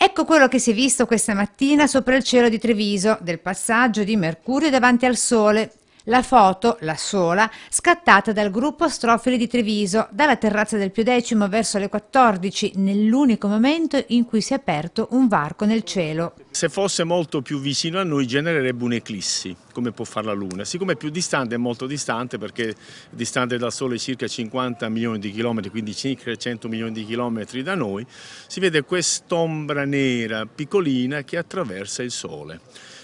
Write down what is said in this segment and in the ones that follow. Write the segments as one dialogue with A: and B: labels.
A: Ecco quello che si è visto questa mattina sopra il cielo di Treviso, del passaggio di Mercurio davanti al Sole, la foto, la sola, scattata dal gruppo Strofili di Treviso, dalla terrazza del Pio X verso le 14, nell'unico momento in cui si è aperto un varco nel cielo.
B: Se fosse molto più vicino a noi genererebbe un'eclissi, come può fare la Luna. Siccome è più distante, è molto distante, perché è distante dal Sole circa 50 milioni di chilometri, quindi circa 100 milioni di chilometri da noi, si vede quest'ombra nera piccolina che attraversa il Sole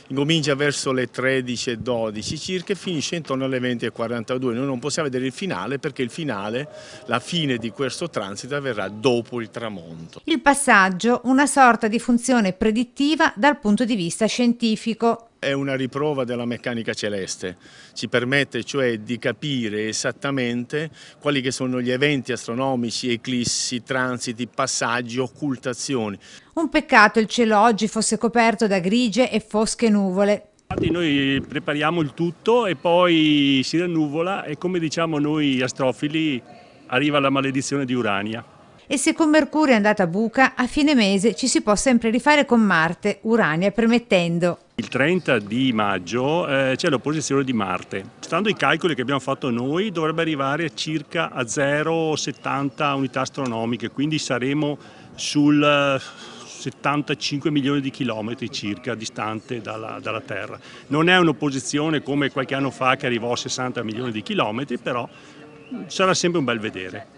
B: incomincia verso le 13.12 circa e finisce intorno alle 20.42. Noi non possiamo vedere il finale perché il finale, la fine di questo transito avverrà dopo il tramonto.
A: Il passaggio, una sorta di funzione predittiva dal punto di vista scientifico
B: è una riprova della meccanica celeste, ci permette cioè di capire esattamente quali che sono gli eventi astronomici, eclissi, transiti, passaggi, occultazioni.
A: Un peccato il cielo oggi fosse coperto da grigie e fosche nuvole,
B: Infatti noi
C: prepariamo il tutto e poi si rannuvola e come diciamo noi astrofili arriva la maledizione di Urania.
A: E se con Mercurio è andata a buca, a fine mese ci si può sempre rifare con Marte, Urania permettendo.
C: Il 30 di maggio eh, c'è l'opposizione di Marte. Stando ai calcoli che abbiamo fatto noi dovrebbe arrivare a circa a 0,70 unità astronomiche, quindi saremo sul 75 eh, milioni di chilometri circa distante dalla, dalla Terra. Non è un'opposizione come qualche anno fa che arrivò a 60 milioni di chilometri, però sarà sempre un bel vedere.